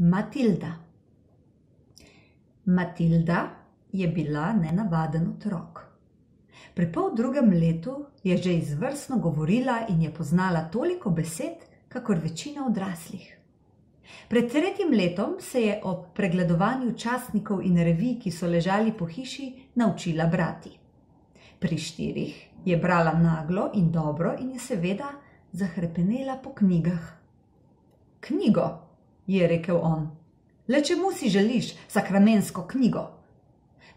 Matilda. Matilda je bila nenavaden otrok. Pri pol drugem letu je že izvrstno govorila in je poznala toliko besed, kakor večina odraslih. Pred tretjim letom se je ob pregledovanju časnikov in revij, ki so ležali po hiši, naučila brati. Pri štirih je brala naglo in dobro in je seveda zahrepenela po knjigah. Knjigo, je rekel on. Le čemu si želiš sakramensko knjigo?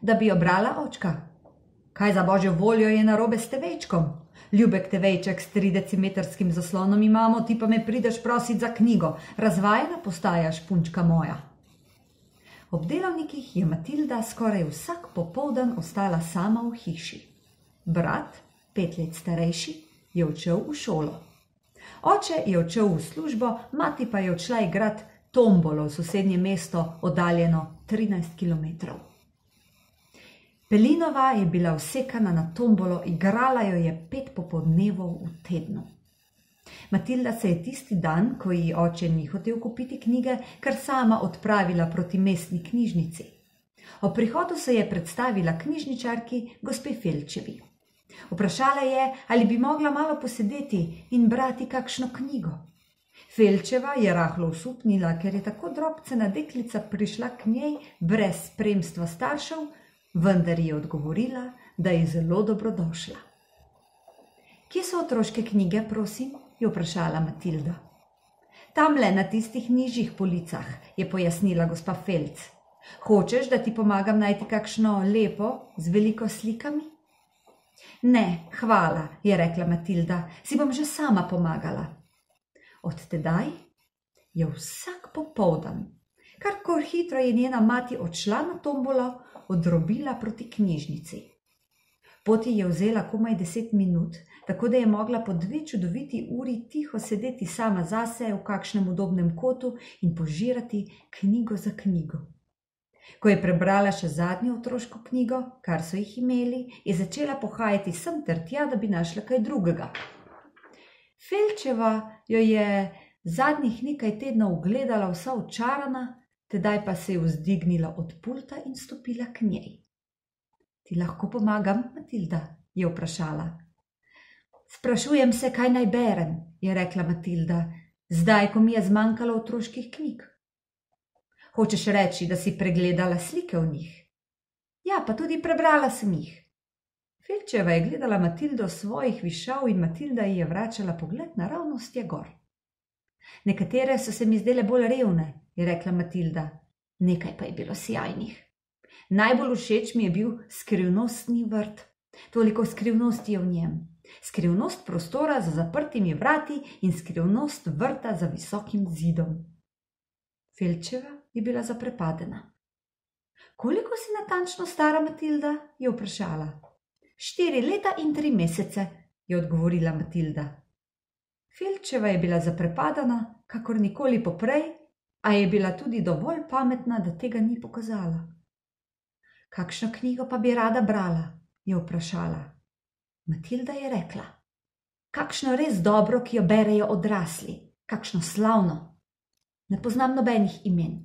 Da bi jo brala očka. Kaj za božjo voljo je narobe s tevečkom? Ljubek teveček s 30-metrskim zaslonom imamo, ti pa me prideš prosit za knjigo, razvajena postajaš, punčka moja. Ob delovnikih je Matilda skoraj vsak popoldan ostala sama v hiši. Brat, pet let starejši, je odšel v šolo. Oče je odšel v službo, mati pa je odšla igrati Tombolo, sosednje mesto, oddaljeno 13 km. Pelinova je bila usekana na tombolo, igrala jo je pet popodnevov v tednu. Matilda se je tisti dan, ko ji oče ni hotel kupiti knjige, kar sama odpravila proti mestni knjižnici. O prihodu se je predstavila knjižničarki gospe Felčevi. Vprašala je, ali bi mogla malo posedeti in brati kakšno knjigo. Felčeva je rahlo usupnila, ker je tako drobcena deklica prišla k njej brez spremstva staršev, vendar ji je odgovorila, da je zelo dobrodošla. Kje so otroške knjige, prosim? je vprašala Matilda. Tam le na tistih nižjih policah, je pojasnila gospa Felc. Hočeš, da ti pomagam najti kakšno lepo z veliko slikami? Ne, hvala, je rekla Matilda, si bom že sama pomagala. Od tedaj je vsak popoldan, karkoli hitro je njena mati odšla na tombolo, odrobila proti knjižnici. Poti je vzela komaj deset minut, tako da je mogla po dve čudoviti uri tiho sedeti sama zase v kakšnem udobnem kotu in požirati knjigo za knjigo. Ko je prebrala še zadnjo otroško knjigo, kar so jih imeli, je začela pohajati sem ter tja, da bi našla kaj drugega. Felčeva jo je zadnjih nekaj tednov gledala vsa očarana, tedaj pa se je vzdignila od pulta in stopila k njej. Ti lahko pomagam, Matilda? je vprašala. Sprašujem se, kaj naj berem, je rekla Matilda, zdaj, ko mi je zmanjkalo otroških knjig. Hočeš reči, da si pregledala slike v njih? Ja, pa tudi prebrala sem jih. Filčeva je gledala Matildo svojih višav in Matilda ji je vračala pogled naravnost je gor. Nekatere so se mi zdele bolj revne, je rekla Matilda, nekaj pa je bilo sjajnih. Najbolj všeč mi je bil skrivnostni vrt, toliko skrivnosti je v njem. Skrivnost prostora za zaprtimi vrati in skrivnost vrta za visokim zidom. Filčeva je bila zaprepadena. Koliko si natančno stara Matilda? je vprašala. Štiri leta in tri mesece, je odgovorila Matilda. Filčeva je bila zaprepadana, kakor nikoli poprej, a je bila tudi dovolj pametna, da tega ni pokazala. Kakšno knjigo pa bi rada brala? je vprašala. Matilda je rekla: Kakšno res dobro, ki jo berejo odrasli, kakšno slavno. Ne poznam nobenih imen,